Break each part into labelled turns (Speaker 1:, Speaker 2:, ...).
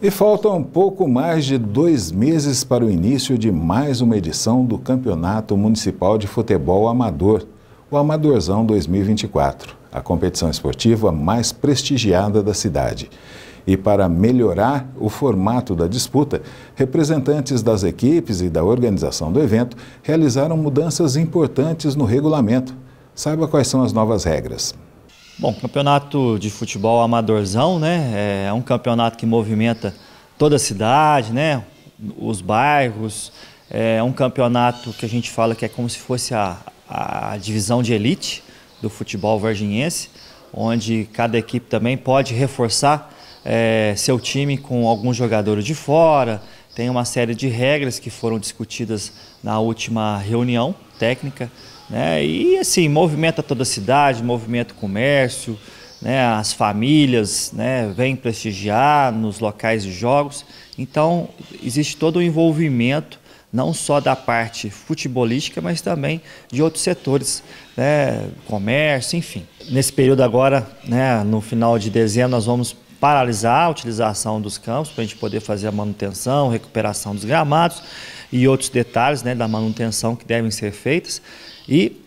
Speaker 1: E faltam pouco mais de dois meses para o início de mais uma edição do Campeonato Municipal de Futebol Amador, o Amadorzão 2024, a competição esportiva mais prestigiada da cidade. E para melhorar o formato da disputa, representantes das equipes e da organização do evento realizaram mudanças importantes no regulamento. Saiba quais são as novas regras.
Speaker 2: Bom, campeonato de futebol amadorzão, né? É, é um campeonato que movimenta toda a cidade, né? Os bairros. É um campeonato que a gente fala que é como se fosse a, a divisão de elite do futebol varginhense, onde cada equipe também pode reforçar é, seu time com alguns jogadores de fora, tem uma série de regras que foram discutidas na última reunião técnica, né? E assim, movimenta toda a cidade, movimenta o comércio, né? As famílias, né, vêm prestigiar nos locais de jogos. Então, existe todo o um envolvimento não só da parte futebolística, mas também de outros setores, né, comércio, enfim. Nesse período agora, né, no final de dezembro, nós vamos paralisar a utilização dos campos para a gente poder fazer a manutenção, recuperação dos gramados e outros detalhes né, da manutenção que devem ser feitas. E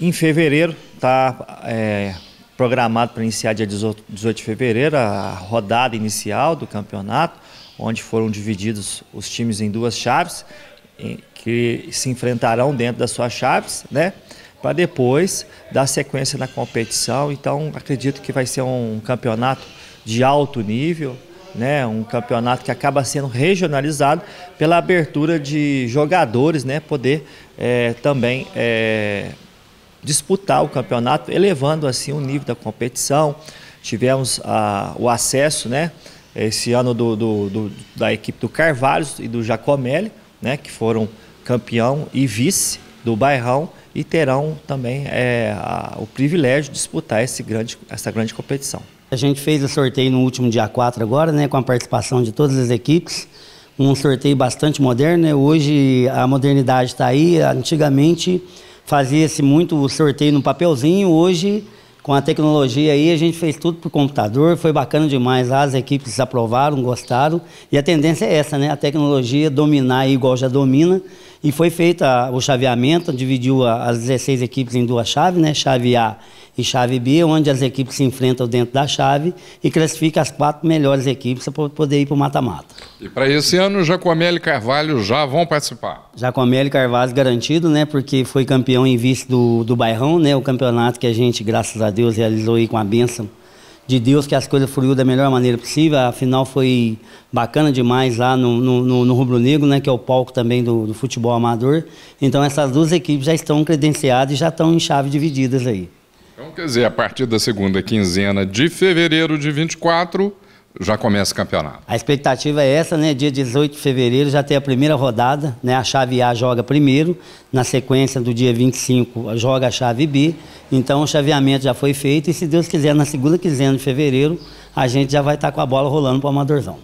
Speaker 2: em fevereiro está é, programado para iniciar dia 18 de fevereiro a rodada inicial do campeonato, onde foram divididos os times em duas chaves que se enfrentarão dentro das suas chaves, né? Para depois dar sequência na competição. Então acredito que vai ser um campeonato de alto nível, né? Um campeonato que acaba sendo regionalizado pela abertura de jogadores, né? Poder é, também é, disputar o campeonato, elevando assim o nível da competição. Tivemos a, o acesso, né? Esse ano do, do, do, da equipe do Carvalho e do Jacomelli, né? Que foram campeão e vice do bairrão e terão também é, a, o privilégio de disputar esse grande, essa grande competição. A gente fez o sorteio no último dia 4
Speaker 3: agora, né, com a participação de todas as equipes. Um sorteio bastante moderno, né? hoje a modernidade está aí. Antigamente fazia-se muito o sorteio no papelzinho, hoje com a tecnologia aí, a gente fez tudo por computador, foi bacana demais. As equipes aprovaram, gostaram. E a tendência é essa, né? A tecnologia dominar igual já domina e foi feita o chaveamento, dividiu as 16 equipes em duas chaves, né? Chave A e chave B, onde as equipes se enfrentam dentro da chave e classifica as quatro melhores equipes para poder ir para o mata-mata. E para esse ano, Jacomelli e Carvalho já vão participar? Jacomelli e Carvalho garantido, né? Porque foi campeão em vice do, do Bairrão, né? O campeonato que a gente, graças a Deus, realizou aí com a bênção de Deus que as coisas fluíram da melhor maneira possível. Afinal, foi bacana demais lá no, no, no Rubro Negro, né, que é o palco também do, do, futebol amador. Então, essas duas equipes já estão credenciadas e já estão em chave divididas aí. Então, quer dizer, a partir da segunda quinzena de fevereiro de 24, já começa o campeonato. A expectativa é essa, né? Dia 18 de fevereiro já tem a primeira rodada, né? A chave A joga primeiro, na sequência do dia 25 joga a chave B. Então o chaveamento já foi feito e se Deus quiser, na segunda quinzena de fevereiro, a gente já vai estar tá com a bola rolando para o Amadorzão.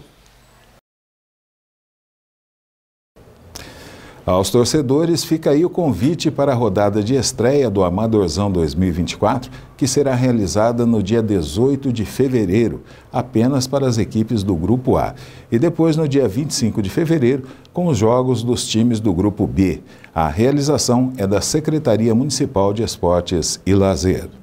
Speaker 1: Aos torcedores fica aí o convite para a rodada de estreia do Amadorzão 2024, que será realizada no dia 18 de fevereiro, apenas para as equipes do Grupo A, e depois no dia 25 de fevereiro, com os jogos dos times do Grupo B. A realização é da Secretaria Municipal de Esportes e Lazer.